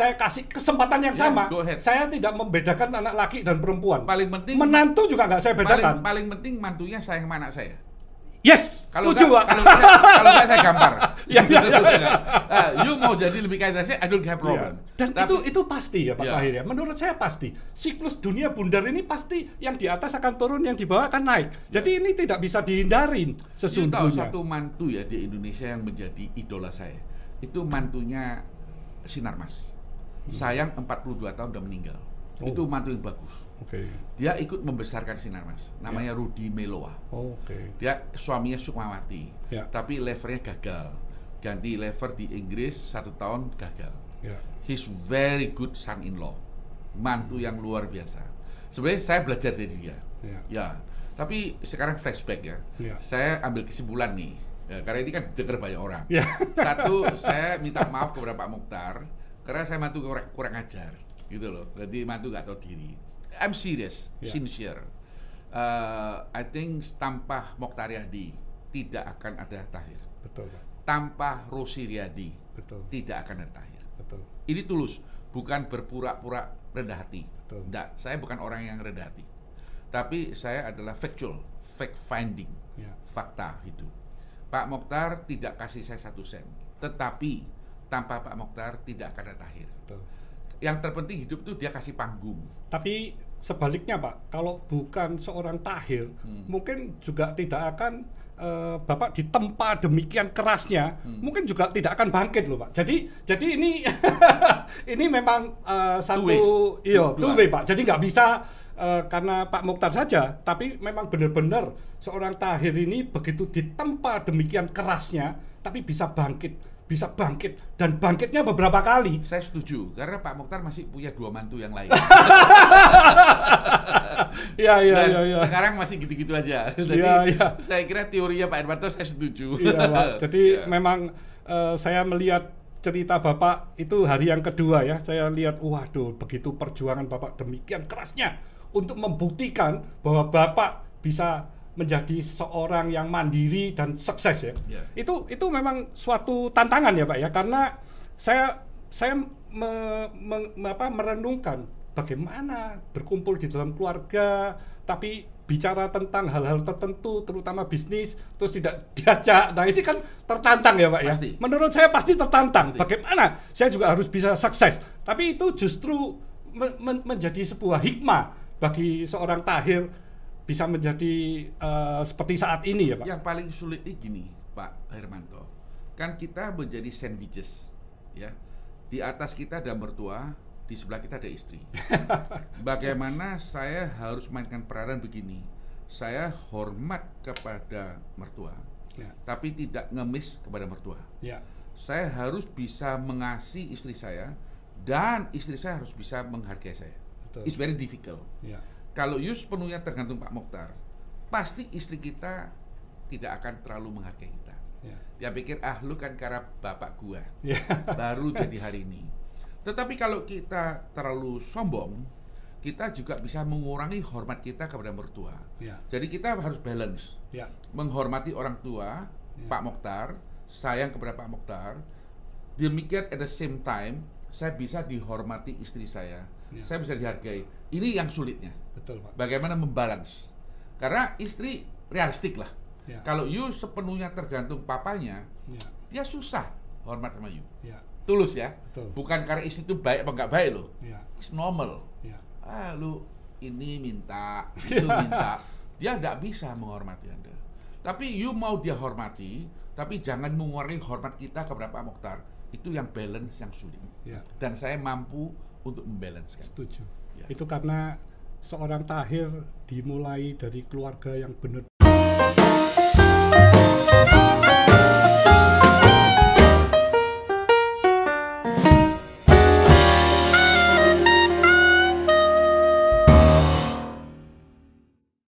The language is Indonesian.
saya kasih kesempatan yang yeah, sama. Saya tidak membedakan anak laki dan perempuan. Paling penting menantu juga nggak saya bedakan. Paling, paling penting mantunya sayang mana saya. Yes, kalau setuju, gak, Kalau saya, kalau saya, saya gambar. ya, ya, ya. Nah, you mau jadi lebih kaya dari saya, I don't have problem. Ya. Dan Tapi, itu itu pasti ya Pak ya. Tahir ya. Menurut saya pasti. Siklus dunia bundar ini pasti yang di atas akan turun, yang di bawah akan naik. Ya. Jadi ini tidak bisa dihindarin sesungguhnya. You tahu satu mantu ya di Indonesia yang menjadi idola saya. Itu mantunya Sinarmas sayang 42 tahun udah meninggal. Oh. Itu mantu yang bagus. Okay. Dia ikut membesarkan Sinar Mas. Namanya yeah. Rudi Meloa. Oh, okay. Dia suaminya Sukmawati. Yeah. Tapi levernya gagal. Ganti lever di Inggris satu tahun gagal. Yeah. He's very good son-in-law. Mantu hmm. yang luar biasa. Sebenarnya saya belajar dari dia. Yeah. Ya. Tapi sekarang flashback ya. Yeah. Saya ambil kesimpulan nih. Ya, karena ini kan dengar banyak orang. Yeah. Satu, saya minta maaf kepada Pak Mukhtar karena saya mantu kurang, kurang ajar gitu loh jadi mantu nggak tahu diri I'm serious yeah. sincere uh, I think tanpa Mokhtar Yadi tidak akan ada Tahir betul tanpa Rosi Riyadi betul tidak akan ada Tahir betul ini tulus bukan berpura-pura rendah hati betul Nggak, saya bukan orang yang rendah hati tapi saya adalah factual fact finding yeah. fakta itu. Pak Mokhtar tidak kasih saya satu sen tetapi tanpa Pak Mokhtar tidak akan ada Tahir. Yang terpenting hidup itu dia kasih panggung. Tapi sebaliknya Pak, kalau bukan seorang Tahir, hmm. mungkin juga tidak akan eh, Bapak ditempa demikian kerasnya, hmm. mungkin juga tidak akan bangkit loh Pak. Jadi jadi ini ini memang uh, satu iya two way Pak. Jadi nggak bisa Uh, karena Pak Mokhtar saja, tapi memang benar-benar seorang Tahir ini begitu ditempa demikian kerasnya, tapi bisa bangkit bisa bangkit dan bangkitnya beberapa kali. Saya setuju karena Pak Mokhtar masih punya dua mantu yang lain. ya, ya, ya, ya. Sekarang masih gitu-gitu aja. Iya, Jadi ya, ya. saya kira teorinya Pak Erwanto saya setuju. Ya, Jadi ya. memang uh, saya melihat cerita Bapak itu hari yang kedua ya. Saya lihat waduh begitu perjuangan Bapak demikian kerasnya untuk membuktikan bahwa Bapak bisa menjadi seorang yang mandiri dan sukses ya. Yeah. Itu itu memang suatu tantangan ya Pak ya karena saya saya me, me, me, apa, merenungkan bagaimana berkumpul di dalam keluarga tapi bicara tentang hal-hal tertentu terutama bisnis terus tidak diajak nah ini kan tertantang ya pak ya. pasti. ya menurut saya pasti tertantang pasti. bagaimana saya juga harus bisa sukses tapi itu justru men men menjadi sebuah hikmah bagi seorang Tahir bisa menjadi uh, seperti saat ini ya Pak? Yang paling sulit ini gini Pak Hermanto, kan kita menjadi sandwiches ya. Di atas kita ada mertua, di sebelah kita ada istri. Bagaimana saya harus mainkan peranan begini? Saya hormat kepada mertua, ya. tapi tidak ngemis kepada mertua. Ya. Saya harus bisa mengasihi istri saya dan istri saya harus bisa menghargai saya. Betul. It's very difficult. Ya kalau you sepenuhnya tergantung Pak Mokhtar, pasti istri kita tidak akan terlalu menghargai kita. Yeah. Dia pikir, ah lu kan karena bapak gua, yeah. baru jadi hari ini. Tetapi kalau kita terlalu sombong, kita juga bisa mengurangi hormat kita kepada mertua. Yeah. Jadi kita harus balance, Yeah. menghormati orang tua, yeah. Pak Mokhtar, sayang kepada Pak Mokhtar. Demikian at the same time saya bisa dihormati istri saya, ya. saya bisa dihargai. Ini yang sulitnya. Betul, Pak. Bagaimana membalance? Karena istri realistik lah. Ya. Kalau you sepenuhnya tergantung papanya, ya. dia susah hormat sama you. Ya. Tulus ya. Betul. Bukan karena istri itu baik apa nggak baik loh. Ya. It's normal. Ya. Ah, lu ini minta, itu minta. dia nggak bisa menghormati Anda. Tapi you mau dia hormati, tapi jangan mengurangi hormat kita kepada Pak Mokhtar itu yang balance yang sulit. Ya. Dan saya mampu untuk membalancekan. Setuju. Ya. Itu karena seorang Tahir dimulai dari keluarga yang benar.